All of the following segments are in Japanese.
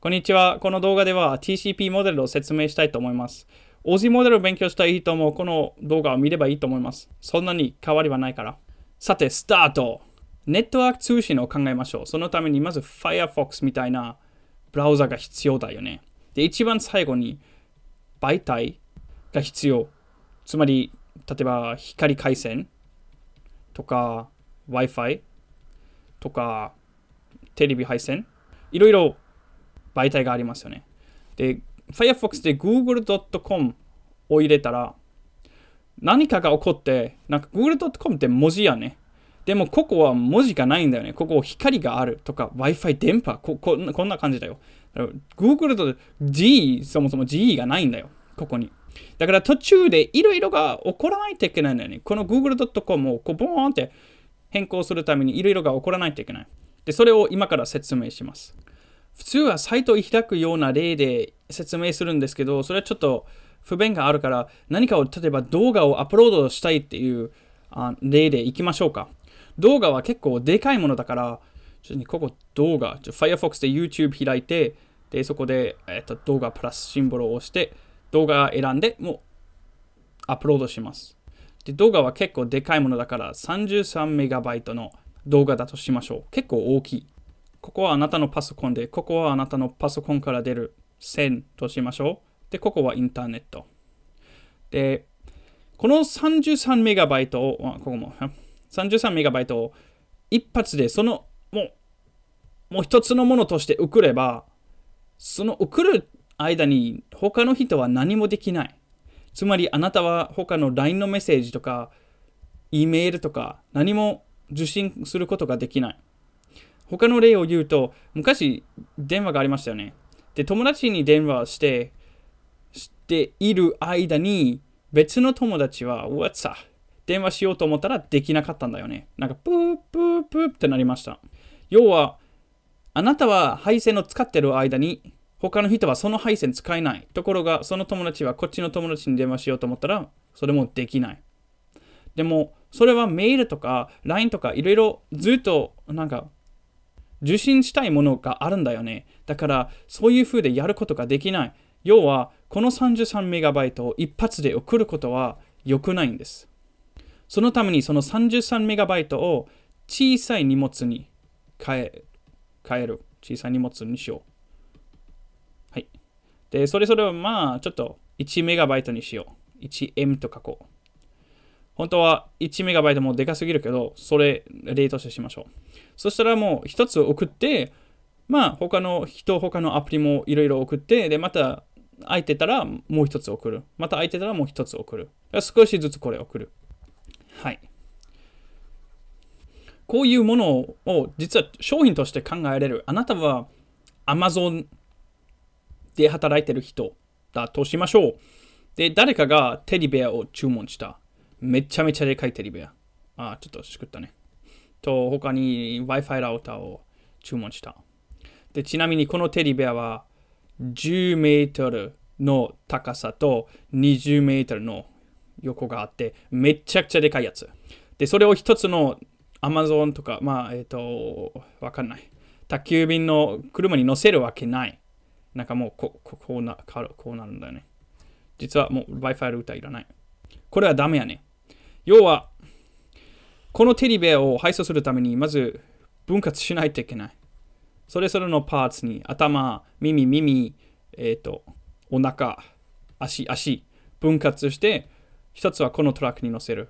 こんにちは。この動画では TCP モデルを説明したいと思います。OZ モデルを勉強したい人もこの動画を見ればいいと思います。そんなに変わりはないから。さて、スタートネットワーク通信を考えましょう。そのためにまず Firefox みたいなブラウザが必要だよね。で、一番最後に媒体が必要。つまり、例えば光回線とか Wi-Fi とかテレビ配線。いろいろ媒体がありますよね。で、Firefox で google.com を入れたら、何かが起こって、なんか google.com って文字やね。でもここは文字がないんだよね。ここ光があるとか Wi-Fi 電波ここんな感じだよ。Google と G、そもそも G がないんだよ。ここに。だから途中でいろいろが起こらないといけないんだよね。この Google.com をこうボーンって変更するためにいろいろが起こらないといけない。で、それを今から説明します。普通はサイトを開くような例で説明するんですけど、それはちょっと不便があるから、何かを、例えば動画をアップロードしたいっていうあ例でいきましょうか。動画は結構でかいものだから、ちょっとここ動画、Firefox で YouTube 開いて、で、そこで、えっと、動画プラスシンボルを押して、動画選んで、もうアップロードします。で、動画は結構でかいものだから、33MB の動画だとしましょう。結構大きい。ここはあなたのパソコンで、ここはあなたのパソコンから出る線としましょう。で、ここはインターネット。で、この 33MB を、ここも 33MB を一発でそのもう、もう一つのものとして送れば、その送る間に他の人は何もできない。つまりあなたは他の LINE のメッセージとか、E メールとか何も受信することができない。他の例を言うと、昔電話がありましたよね。で、友達に電話して、している間に、別の友達は、What's up? 電話しようと思ったらできなかったんだよね。なんか、プープープーってなりました。要は、あなたは配線を使ってる間に、他の人はその配線使えない。ところが、その友達はこっちの友達に電話しようと思ったら、それもできない。でも、それはメールとか LINE とかいろいろずっとなんか受信したいものがあるんだよね。だから、そういう風でやることができない。要は、この 33MB を一発で送ることは良くないんです。そのためにその 33MB を小さい荷物に変え変える。小さい荷物にしよう。はい。で、それそれはまあ、ちょっと 1MB にしよう。1M と書こう。本当は 1MB もでかすぎるけど、それ例としてしましょう。そしたらもう1つ送って、まあ他の人、他のアプリもいろいろ送って、で、また空いてたらもう1つ送る。また空いてたらもう1つ送る。少しずつこれ送る。はい。こういうものを実は商品として考えられる。あなたは Amazon で働いてる人だとしましょう。で、誰かがテディベアを注文した。めちゃめちゃでかいテレビや。あ、ちょっとしくったね。と、他に Wi-Fi ラウターを注文した。で、ちなみにこのテレビは10メートルの高さと20メートルの横があって、めちゃくちゃでかいやつ。で、それを一つの Amazon とか、まあ、えっ、ー、と、わかんない。宅急便の車に乗せるわけない。なんかもうこ、こうな、こうなるんだよね。実はもう Wi-Fi ルーターいらない。これはダメやね。要は、このテリベアを配送するために、まず分割しないといけない。それぞれのパーツに、頭、耳、耳、えっ、ー、と、お腹、足、足、分割して、一つはこのトラックに乗せる。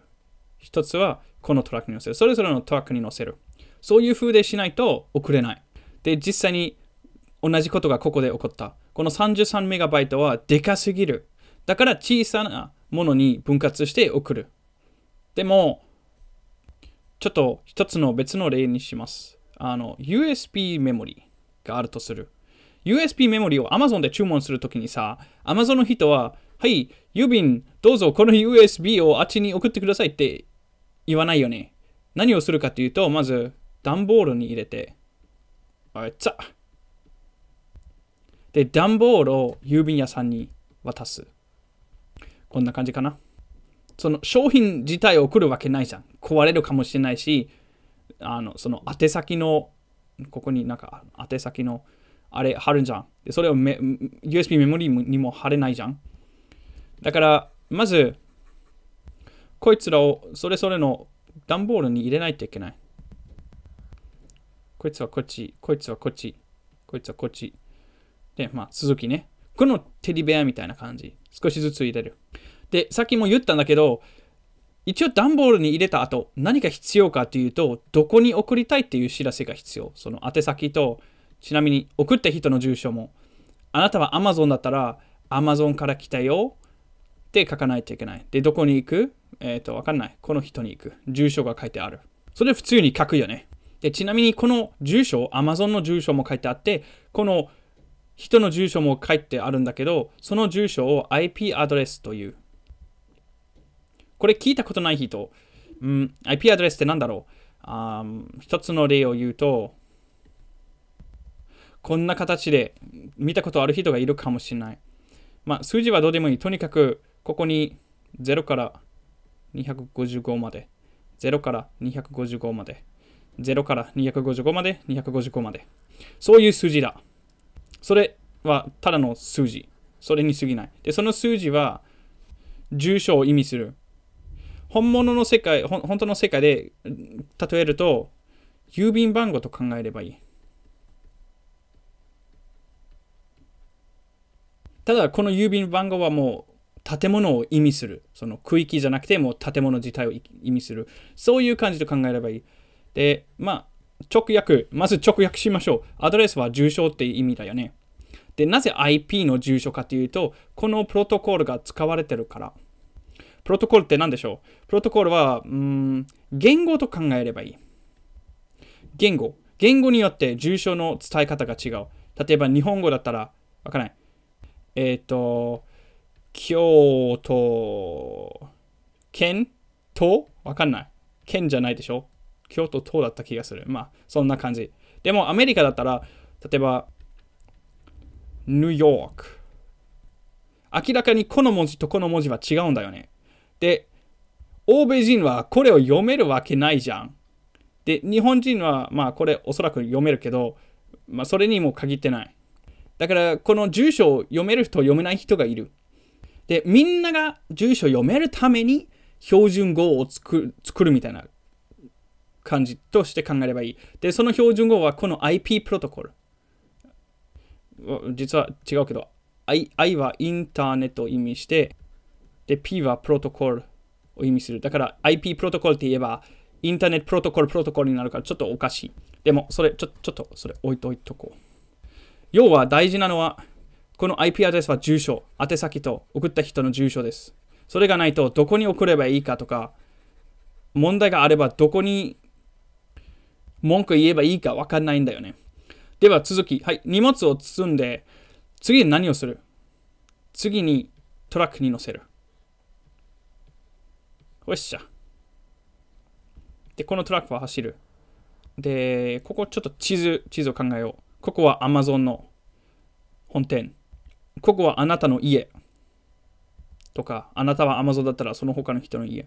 一つはこのトラックに乗せる。それぞれのトラックに乗せる。そういう風でしないと送れない。で、実際に同じことがここで起こった。この 33MB はでかすぎる。だから小さなものに分割して送る。でも、ちょっと一つの別の例にします。あの、USB メモリがあるとする。USB メモリを Amazon で注文するときにさ、Amazon の人は、はい、郵便、どうぞこの USB をあっちに送ってくださいって言わないよね。何をするかというと、まず、段ボールに入れて、あいつで、段ボールを郵便屋さんに渡す。こんな感じかな。その商品自体を送るわけないじゃん。壊れるかもしれないし、あの、その宛先の、ここになんか宛先の、あれ貼るじゃん。でそれを USB メモリにも貼れないじゃん。だから、まず、こいつらをそれぞれの段ボールに入れないといけない。こいつはこっち、こいつはこっち、こいつはこっち。で、まあ、続きね。このテディベアみたいな感じ。少しずつ入れる。で、さっきも言ったんだけど、一応段ボールに入れた後、何が必要かというと、どこに送りたいっていう知らせが必要。その宛先と、ちなみに送った人の住所も。あなたは Amazon だったら、Amazon から来たよって書かないといけない。で、どこに行くえっ、ー、と、わかんない。この人に行く。住所が書いてある。それ普通に書くよね。で、ちなみにこの住所、Amazon の住所も書いてあって、この人の住所も書いてあるんだけど、その住所を IP アドレスという。これ聞いたことない人、うん、IP アドレスって何だろうあ一つの例を言うと、こんな形で見たことある人がいるかもしれない。まあ、数字はどうでもいい。とにかく、ここに0から255まで、0から255まで、0から255まで、255まで。そういう数字だ。それはただの数字。それに過ぎない。で、その数字は、住所を意味する。本物の世界、本当の世界で例えると、郵便番号と考えればいい。ただ、この郵便番号はもう建物を意味する。その区域じゃなくて、もう建物自体を意味する。そういう感じと考えればいい。で、まあ、直訳、まず直訳しましょう。アドレスは住所って意味だよね。で、なぜ IP の住所かというと、このプロトコルが使われてるから。プロトコルって何でしょうプロトコルは、うん、言語と考えればいい。言語。言語によって重症の伝え方が違う。例えば日本語だったら、わかんない。えっ、ー、と、京都、県とわかんない。県じゃないでしょ京都都だった気がする。まあ、そんな感じ。でもアメリカだったら、例えば、ニューヨーク。明らかにこの文字とこの文字は違うんだよね。で、欧米人はこれを読めるわけないじゃん。で、日本人はまあこれおそらく読めるけど、まあ、それにも限ってない。だからこの住所を読める人、読めない人がいる。で、みんなが住所を読めるために標準語を作るみたいな感じとして考えればいい。で、その標準語はこの IP プロトコル。実は違うけど、I, I はインターネットを意味して、で、P はプロトコルを意味する。だから IP プロトコルって言えば、インターネットプロトコルプロトコルになるからちょっとおかしい。でも、それ、ちょ、ちょっと、それ置いといとこう。要は大事なのは、この IP アドレスは住所、宛先と送った人の住所です。それがないと、どこに送ればいいかとか、問題があればどこに文句言えばいいか分かんないんだよね。では続き、はい、荷物を包んで、次に何をする次にトラックに乗せる。よっしゃ。で、このトラックは走る。で、ここちょっと地図、地図を考えよう。ここは Amazon の本店。ここはあなたの家。とか、あなたは Amazon だったらその他の人の家。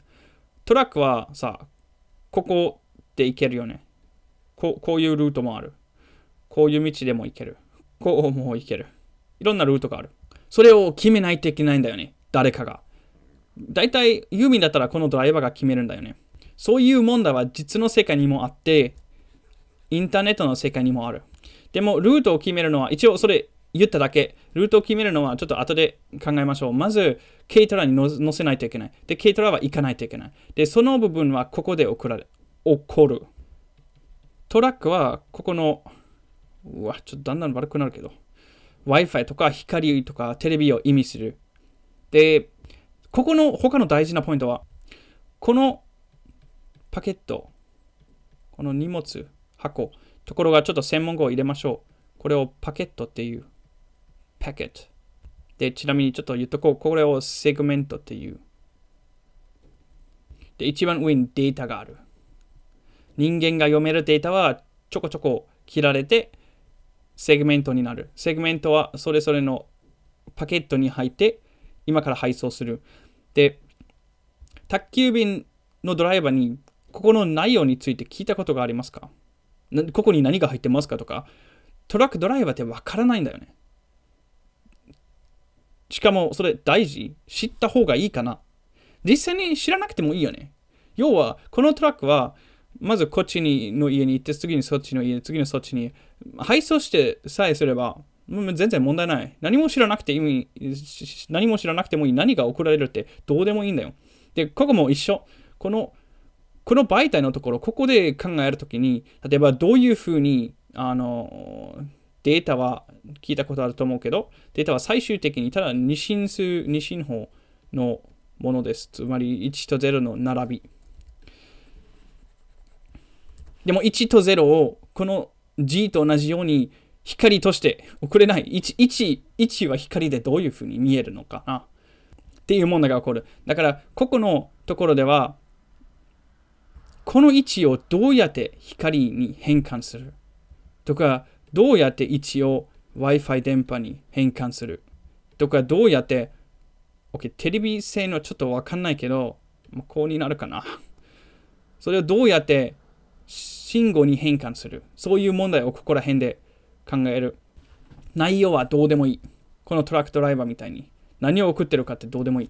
トラックはさ、ここで行けるよね。ここういうルートもある。こういう道でも行ける。こうも行ける。いろんなルートがある。それを決めないといけないんだよね。誰かが。大体ユーミンだったらこのドライバーが決めるんだよね。そういう問題は実の世界にもあって、インターネットの世界にもある。でも、ルートを決めるのは、一応それ言っただけ。ルートを決めるのはちょっと後で考えましょう。まず、軽トラに乗せないといけない。で、軽トラは行かないといけない。で、その部分はここで送られ、起こる。トラックは、ここの、うわ、ちょっとだんだん悪くなるけど、Wi-Fi とか光とかテレビを意味する。で、ここの他の大事なポイントは、このパケット、この荷物、箱、ところがちょっと専門語を入れましょう。これをパケットっていう。パケット。で、ちなみにちょっと言っとこう。これをセグメントっていう。で、一番上にデータがある。人間が読めるデータはちょこちょこ切られて、セグメントになる。セグメントはそれぞれのパケットに入って、今から配送する。で、宅急便のドライバーに、ここの内容について聞いたことがありますかここに何が入ってますかとか、トラックドライバーってわからないんだよね。しかも、それ大事。知った方がいいかな。実際に知らなくてもいいよね。要は、このトラックは、まずこっちにの家に行って、次にそっちの家、次のそっちに配送してさえすれば、全然問題ない。何も知らなくて意味、何も知らなくてもいい。何が送られるってどうでもいいんだよ。で、ここも一緒。この、この媒体のところ、ここで考えるときに、例えばどういうふうに、あの、データは聞いたことあると思うけど、データは最終的にただ二進数、二進法のものです。つまり1と0の並び。でも1と0をこの G と同じように光として送れない。位置、1は光でどういうふうに見えるのかなっていう問題が起こる。だから、ここのところでは、この位置をどうやって光に変換するとか、どうやって位置を Wi-Fi 電波に変換するとか、どうやって、OK、テレビ性のちょっとわかんないけど、まこうになるかな。それをどうやって信号に変換するそういう問題をここら辺で考える。内容はどうでもいい。このトラックドライバーみたいに。何を送ってるかってどうでもいい。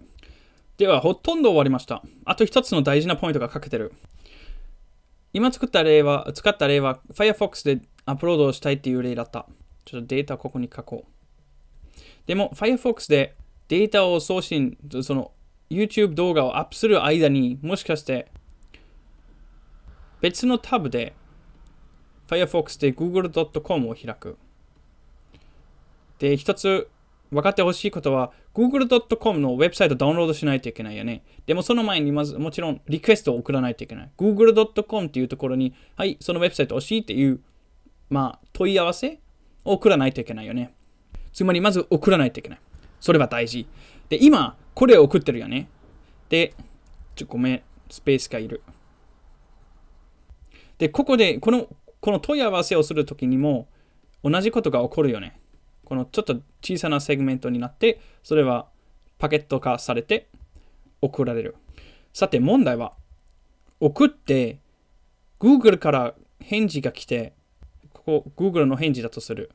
では、ほとんど終わりました。あと一つの大事なポイントが欠けてる。今作った例は、使った例は Firefox でアップロードしたいっていう例だった。ちょっとデータここに書こう。でも Firefox でデータを送信、その YouTube 動画をアップする間にもしかして別のタブで Firefox で google.com を開く。で、一つ分かってほしいことは、google.com のウェブサイトをダウンロードしないといけないよね。でもその前にまず、もちろんリクエストを送らないといけない。google.com っていうところに、はい、そのウェブサイト欲しいっていう、まあ、問い合わせを送らないといけないよね。つまり、まず送らないといけない。それは大事。で、今、これを送ってるよね。で、ちょ、ごめん、スペースがいる。で、ここで、このこの問い合わせをするときにも同じことが起こるよね。このちょっと小さなセグメントになって、それはパケット化されて送られる。さて問題は、送って Google から返事が来て、ここ Google の返事だとする。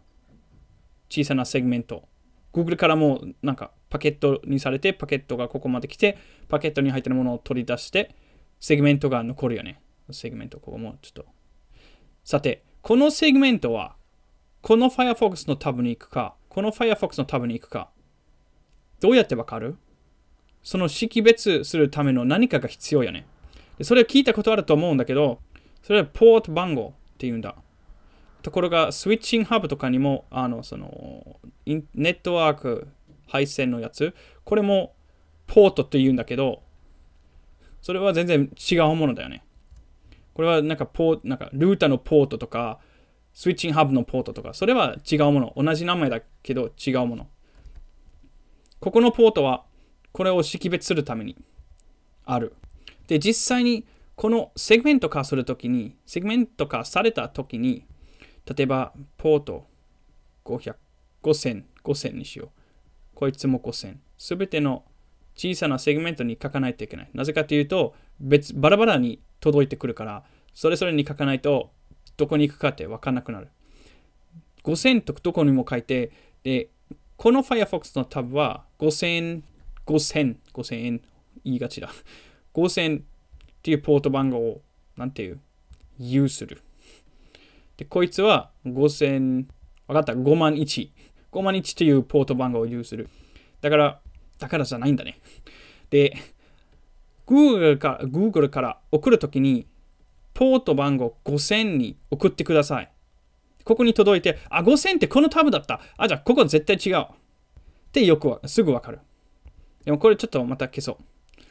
小さなセグメント。Google からもなんかパケットにされて、パケットがここまで来て、パケットに入ってるものを取り出して、セグメントが残るよね。セグメント、ここもちょっとさて、このセグメントは、この Firefox のタブに行くか、この Firefox のタブに行くか、どうやってわかるその識別するための何かが必要やね。それを聞いたことあると思うんだけど、それはポート番号っていうんだ。ところが、スイッチングハブとかにも、あの、その、ネットワーク配線のやつ、これもポートって言うんだけど、それは全然違うものだよね。これはなんかポなんかルータのポートとか、スイッチンハブのポートとか、それは違うもの。同じ名前だけど違うもの。ここのポートは、これを識別するためにある。で、実際にこのセグメント化するときに、セグメント化されたときに、例えば、ポート500、5000、5000にしよう。こいつも5000。すべての小さなセグメントに書かないといけない。なぜかというと、別、バラバラに届いてくるから、それぞれに書かないと、どこに行くかって分かんなくなる。5000とどこにも書いて、で、この Firefox のタブは5000、5000、5000円言いがちだ。5000っていうポート番号を、なんていう、有する。で、こいつは5000、わかった、5万1。5万1というポート番号を有する。だから、だからじゃないんだね。で、Google から Google から送るときに、ポート番号5000に送ってください。ここに届いて、あ、5000ってこのタブだった。あ、じゃあここ絶対違う。ってよくすぐわかる。でもこれちょっとまた消そう。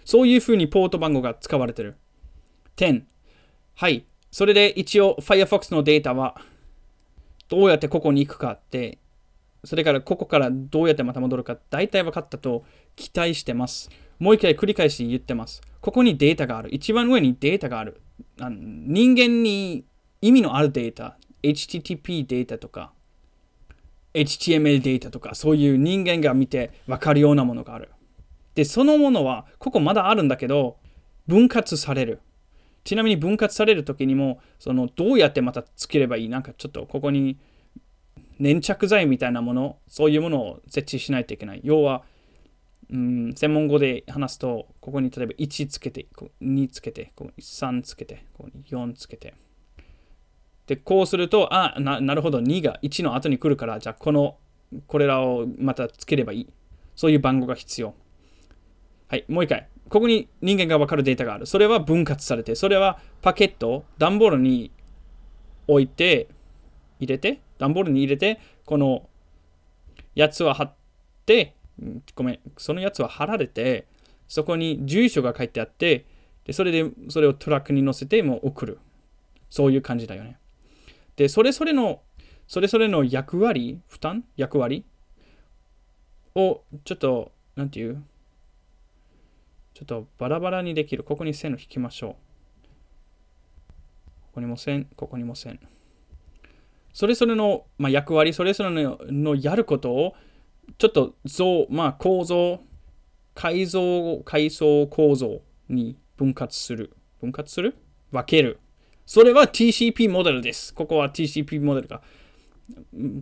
そういうふうにポート番号が使われてる。10。はい。それで一応 Firefox のデータはどうやってここに行くかって、それからここからどうやってまた戻るか大体分かったと期待してます。もう一回繰り返し言ってます。ここにデータがある。一番上にデータがある。あの人間に意味のあるデータ、HTTP データとか、HTML データとか、そういう人間が見て分かるようなものがある。で、そのものは、ここまだあるんだけど、分割される。ちなみに分割される時にも、そのどうやってまたつければいいなんかちょっとここに粘着剤みたいなもの、そういうものを設置しないといけない。要は、うん、専門語で話すと、ここに例えば1つけて、2つけて、ここ3つけて、ここ4つけて。で、こうすると、あな、なるほど、2が1の後に来るから、じゃあこの、これらをまたつければいい。そういう番号が必要。はい、もう一回。ここに人間がわかるデータがある。それは分割されて、それはパケット、段ボールに置いて、入れて、段ボールに入れて、このやつは貼って、ごめん、そのやつは貼られて、そこに住所が書いてあって、でそれで、それをトラックに乗せてもう送る。そういう感じだよね。で、それぞれの、それぞれの役割、負担役割を、ちょっと、なんていうちょっとバラバラにできる。ここに線を引きましょう。ここにも線、ここにも線。それぞれの、まあ、役割、それぞれののやることを、ちょっと像、まあ、構造、改造、階層構造に分割する。分割する分ける。それは TCP モデルです。ここは TCP モデルが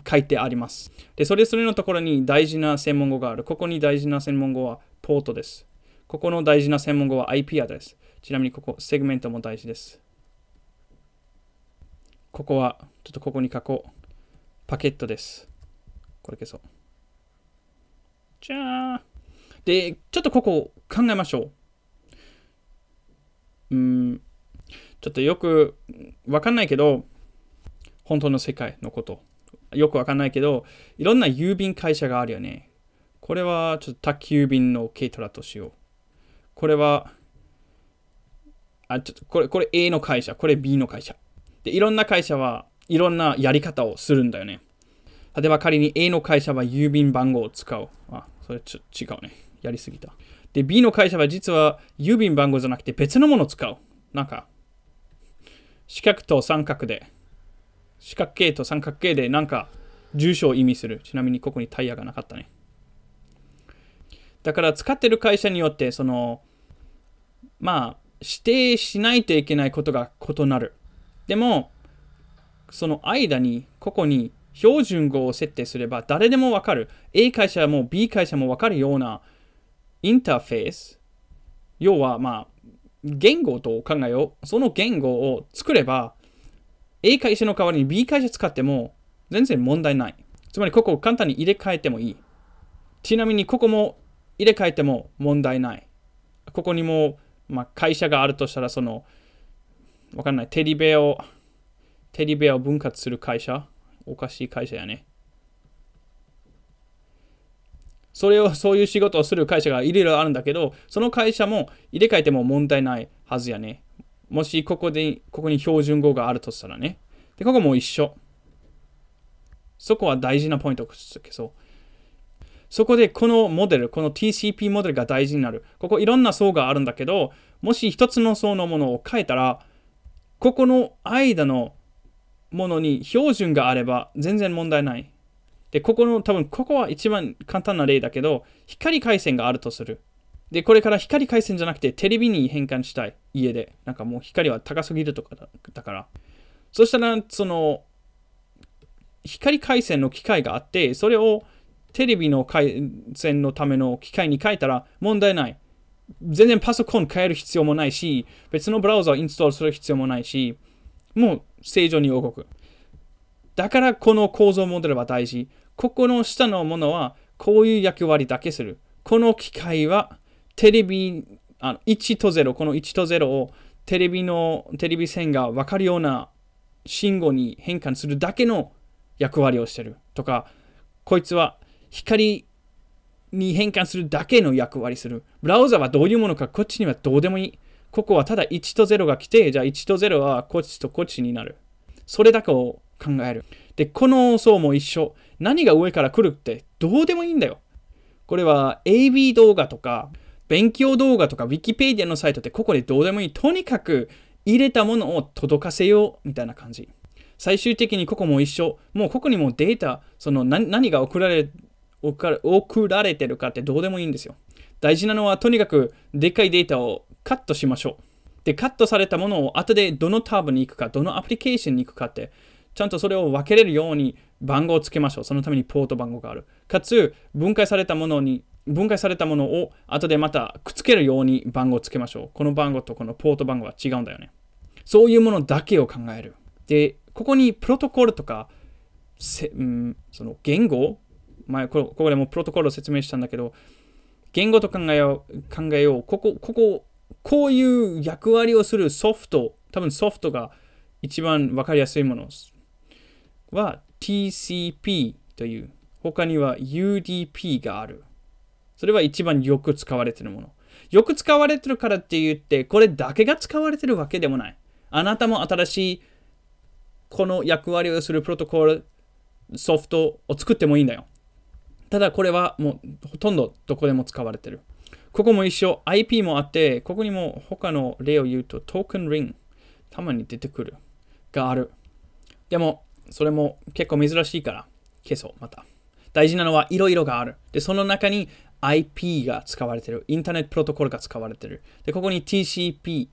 書いてあります。で、それぞれのところに大事な専門語がある。ここに大事な専門語はポートです。ここの大事な専門語は IP アドレス。ちなみにここ、セグメントも大事です。ここは、ちょっとここに書こう。パケットです。これ消そう。じゃあ。で、ちょっとここ考えましょう。うん、ちょっとよくわかんないけど、本当の世界のこと。よくわかんないけど、いろんな郵便会社があるよね。これはちょっと宅急便の軽トラとしよう。これは、あ、ちょっとこれ、これ A の会社、これ B の会社。で、いろんな会社はいろんなやり方をするんだよね。例えば仮に A の会社は郵便番号を使う。あそれちょ違うね。やりすぎた。で、B の会社は実は郵便番号じゃなくて別のものを使う。なんか、四角と三角で、四角形と三角形でなんか住所を意味する。ちなみにここにタイヤがなかったね。だから使ってる会社によって、その、まあ、指定しないといけないことが異なる。でも、その間に、ここに標準語を設定すれば誰でもわかる A 会社も B 会社もわかるようなインターフェース要はまあ言語と考えをその言語を作れば A 会社の代わりに B 会社使っても全然問題ないつまりここを簡単に入れ替えてもいいちなみにここも入れ替えても問題ないここにも、まあ、会社があるとしたらそのわかんないテディベアをテディベアを分割する会社おかしい会社やね。それを、そういう仕事をする会社がいろいろあるんだけど、その会社も入れ替えても問題ないはずやね。もし、ここで、ここに標準語があるとしたらね。で、ここも一緒。そこは大事なポイントですけど、そこでこのモデル、この TCP モデルが大事になる。ここいろんな層があるんだけど、もし一つの層のものを変えたら、ここの間のものに標準があれば全然問題ない。で、ここの、多分ここは一番簡単な例だけど、光回線があるとする。で、これから光回線じゃなくてテレビに変換したい。家で。なんかもう光は高すぎるとかだから。そしたら、その、光回線の機械があって、それをテレビの回線のための機械に変えたら問題ない。全然パソコン変える必要もないし、別のブラウザをインストールする必要もないし、もう正常に動く。だからこの構造モデルは大事。ここの下のものはこういう役割だけする。この機械はテレビあの1と0、この1と0をテレビのテレビ線が分かるような信号に変換するだけの役割をしてるとか、こいつは光に変換するだけの役割する。ブラウザはどういうものかこっちにはどうでもいい。ここはただ1と0が来て、じゃあ1と0はこっちとこっちになる。それだけを考える。で、この層も一緒。何が上から来るってどうでもいいんだよ。これは a b 動画とか、勉強動画とか Wikipedia のサイトってここでどうでもいい。とにかく入れたものを届かせようみたいな感じ。最終的にここも一緒。もうここにもデータ、その何が送られ送られてるかってどうでもいいんですよ。大事なのはとにかくでっかいデータをカットしましょう。で、カットされたものを後でどのタブに行くか、どのアプリケーションに行くかって、ちゃんとそれを分けれるように番号をつけましょう。そのためにポート番号がある。かつ、分解されたものに、分解されたものを後でまたくっつけるように番号をつけましょう。この番号とこのポート番号は違うんだよね。そういうものだけを考える。で、ここにプロトコルとか、せうん、その言語、前ここでもプロトコルを説明したんだけど、言語と考えよう、考えようここ、こここういう役割をするソフト、多分ソフトが一番わかりやすいものは TCP という、他には UDP がある。それは一番よく使われてるもの。よく使われてるからって言って、これだけが使われてるわけでもない。あなたも新しいこの役割をするプロトコルソフトを作ってもいいんだよ。ただこれはもうほとんどどこでも使われてる。ここも一緒、IP もあって、ここにも他の例を言うと、トークンリング、たまに出てくる、がある。でも、それも結構珍しいから、消そう、また。大事なのは、いろいろがある。で、その中に IP が使われてる。インターネットプロトコルが使われてる。で、ここに TCP、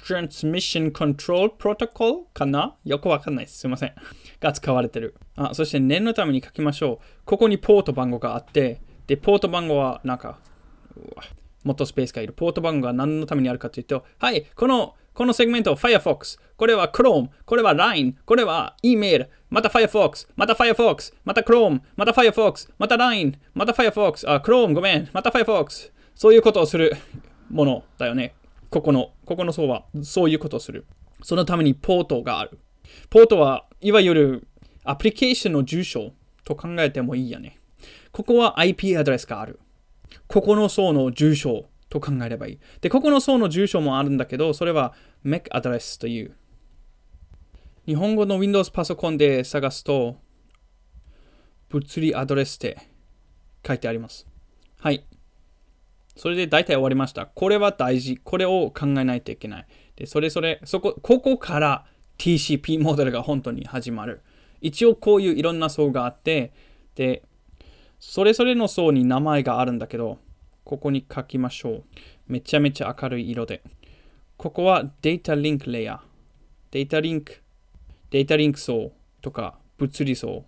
Transmission Control Protocol かなよくわかんないです。すいません。が使われてる。あ、そして念のために書きましょう。ここにポート番号があって、で、ポート番号はなんか、もっとスペースがいる。ポート番号は何のためにあるかというと、はい、この、このセグメント、Firefox、これは Chrome、これは LINE、これは Email、また Firefox、また Firefox、また Chrome、また Firefox、また LINE、また Firefox、あ、Chrome、ごめん、また Firefox。そういうことをするものだよね。ここの、ここの層は、そういうことをする。そのためにポートがある。ポートは、いわゆるアプリケーションの住所と考えてもいいやね。ここは IP アドレスがある。ここの層の住所と考えればいい。で、ここの層の住所もあるんだけど、それは MAC アドレスという。日本語の Windows パソコンで探すと、物理アドレスって書いてあります。はい。それで大体終わりました。これは大事。これを考えないといけない。で、それそれ、そこ、ここから TCP モデルが本当に始まる。一応こういういろんな層があって、で、それぞれの層に名前があるんだけど、ここに書きましょう。めちゃめちゃ明るい色で。ここはデータリンクレイヤー。データリンク、データリンク層とか物理層。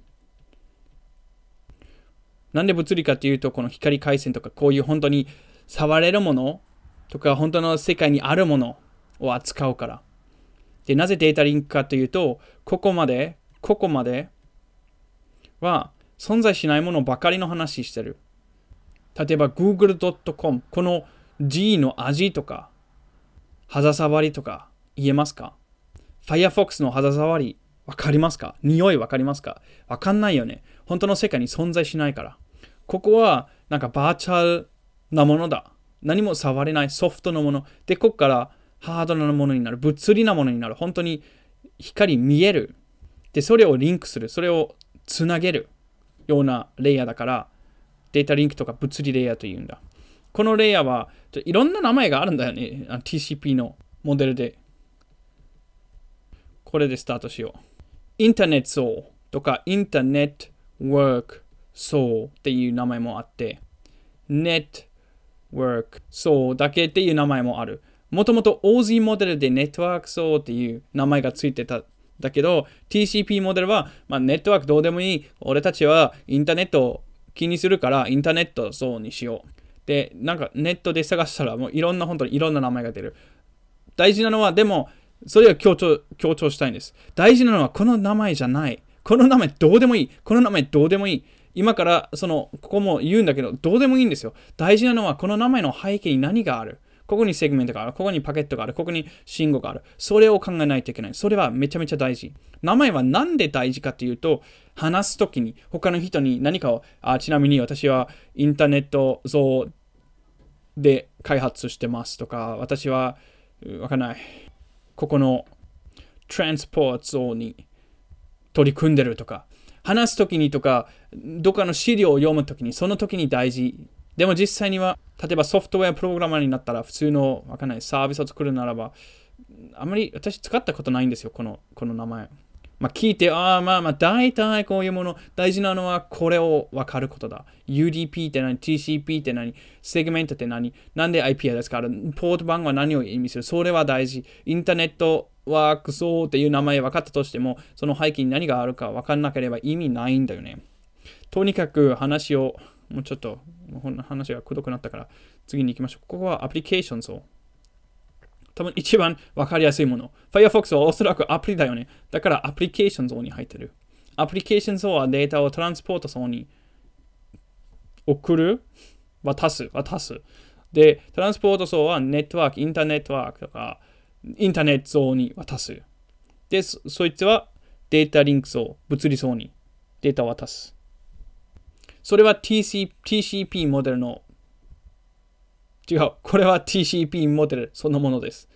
なんで物理かっていうと、この光回線とかこういう本当に触れるものとか本当の世界にあるものを扱うから。で、なぜデータリンクかというと、ここまで、ここまでは存在しないものばかりの話してる。例えば google.com、この G の味とか、肌触りとか言えますか ?Firefox の肌触りわかりますか匂いわかりますかわかんないよね。本当の世界に存在しないから。ここはなんかバーチャルなものだ。何も触れないソフトのもの。で、ここからハードなものになる。物理なものになる。本当に光見える。で、それをリンクする。それをつなげる。ようなレイヤーだからデータリンクとか物理レイヤーというんだ。このレイヤーはいろんな名前があるんだよね。TCP のモデルで。これでスタートしよう。インターネット層とかインターネットワーク層っていう名前もあって、ネットワーク層だけっていう名前もある。もともと OZ モデルでネットワーク層っていう名前がついてただけど TCP モデルは、まあ、ネットワークどうでもいい俺たちはインターネットを気にするからインターネットそうにしようでなんかネットで探したらもういろんな本当にいろんな名前が出る大事なのはでもそれを強調強調したいんです大事なのはこの名前じゃないこの名前どうでもいいこの名前どうでもいい今からそのここも言うんだけどどうでもいいんですよ大事なのはこの名前の背景に何があるここにセグメントがある、ここにパケットがある、ここに信号がある。それを考えないといけない。それはめちゃめちゃ大事。名前はなんで大事かというと、話すときに、他の人に何かを、あちなみに私はインターネット像で開発してますとか、私は、わかんない。ここのトランスポーツ像に取り組んでるとか、話すときにとか、どっかの資料を読むときに、そのときに大事でも実際には、例えばソフトウェアプログラマーになったら、普通の、わかんない、サービスを作るならば、あまり私使ったことないんですよ、この、この名前。まあ、聞いて、ああ、まあまあ、大体こういうもの、大事なのはこれを分かることだ。UDP って何 ?TCP って何セグメントって何なんで IP ですからポート番は何を意味するそれは大事。インターネットワークソーっていう名前分かったとしても、その背景に何があるか分かんなければ意味ないんだよね。とにかく話をもうちょっと話がくどくなったから、次に行きましょう。ここはアプリケーション層。多分一番わかりやすいもの。Firefox はおそらくアプリだよね。だからアプリケーション層に入ってる。アプリケーション層はデータをトランスポート層に送る、渡す、渡す。で、トランスポート層はネットワーク、インターネットワークとか、インターネット層に渡す。で、そいつはデータリンク層、物理層にデータを渡す。それは TC TCP モデルの、違う、これは TCP モデルそのものです。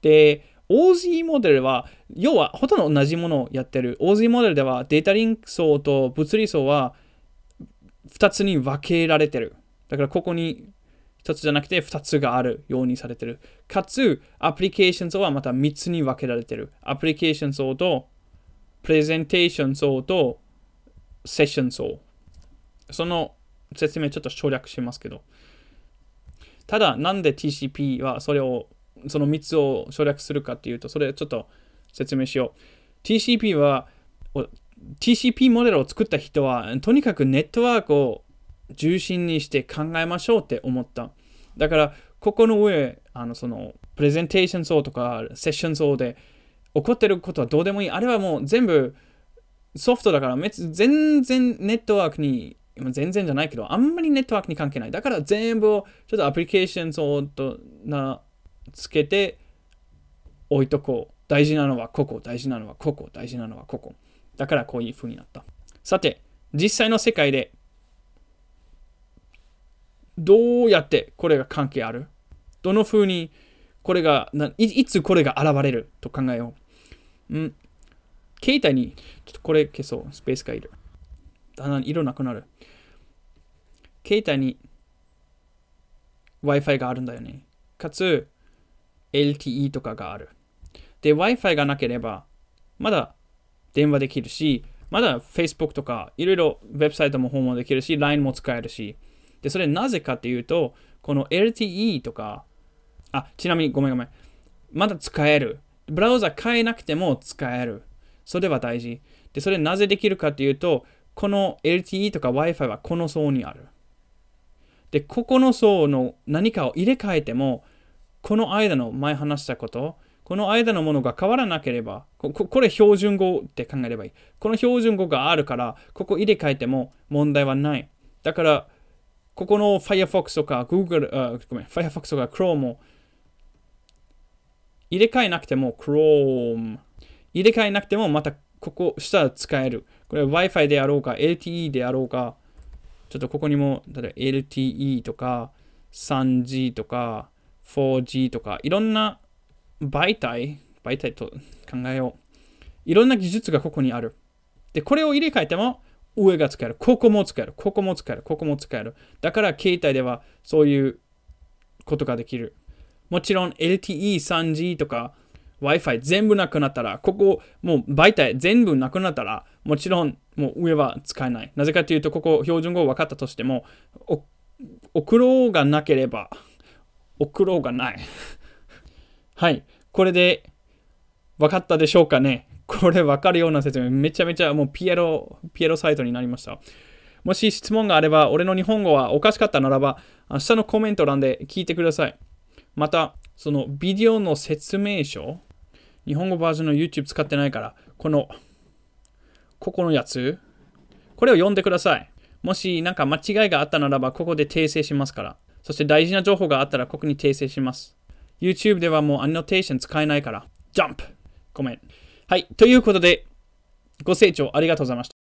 で、OZ モデルは、要はほとんど同じものをやってる。OZ モデルではデータリンク層と物理層は2つに分けられてる。だからここに1つじゃなくて2つがあるようにされてる。かつ、アプリケーション層はまた3つに分けられてる。アプリケーション層と、プレゼンテーション層と、セッション層。その説明ちょっと省略しますけど、ただなんで TCP はそれを、その3つを省略するかっていうと、それちょっと説明しよう。TCP は、TCP モデルを作った人は、とにかくネットワークを重心にして考えましょうって思った。だから、ここの上、あのそのプレゼンテーション層とかセッション層で起こってることはどうでもいい。あれはもう全部ソフトだから、全然ネットワークに今全然じゃないけど、あんまりネットワークに関係ない。だから全部を、ちょっとアプリケーションをとなつけて置いとこう。大事なのはここ、大事なのはここ、大事なのはここ。だからこういう風になった。さて、実際の世界で、どうやってこれが関係あるどの風にこれがい、いつこれが現れると考えよう。うん。携帯に、ちょっとこれ消そう。スペースがいる。だだんん色なくなる。携帯に Wi-Fi があるんだよね。かつ、LTE とかがある。で、Wi-Fi がなければ、まだ電話できるし、まだ Facebook とか、いろいろウェブサイトも訪問できるし、LINE も使えるし。で、それなぜかっていうと、この LTE とか、あ、ちなみにごめんごめん。まだ使える。ブラウザ変えなくても使える。それは大事。で、それなぜできるかっていうと、この LTE とか Wi-Fi はこの層にある。で、ここの層の何かを入れ替えても、この間の前話したこと、この間のものが変わらなければ、ここれ標準語って考えればいい。この標準語があるから、ここ入れ替えても問題はない。だから、ここの Firefox とか Google、あごめん、Firefox とか Chrome を入れ替えなくても Chrome 入れ替えなくてもまたここ下使える。これ Wi-Fi であろうか、LTE であろうか、ちょっとここにも、例えば LTE とか、3G とか、4G とか、いろんな媒体、媒体と考えよう。いろんな技術がここにある。で、これを入れ替えても、上が使える。ここも使える。ここも使える。ここも使える。だから、携帯ではそういうことができる。もちろん、LTE、3G とか、Wi-Fi 全部なくなったら、ここ、もう媒体全部なくなったら、もちろん、もう上は使えない。なぜかというと、ここ標準語分かったとしても、送ろうがなければ、送ろうがない。はい。これで分かったでしょうかねこれ分かるような説明、めちゃめちゃもうピエロ、ピエロサイトになりました。もし質問があれば、俺の日本語はおかしかったならば、下のコメント欄で聞いてください。また、そのビデオの説明書、日本語バージョンの YouTube 使ってないから、このここのやつ、これを読んでください。もし何か間違いがあったならば、ここで訂正しますから。そして大事な情報があったら、ここに訂正します。YouTube ではもうアニノテーション使えないから。ジャンプごめん。はい。ということで、ご清聴ありがとうございました。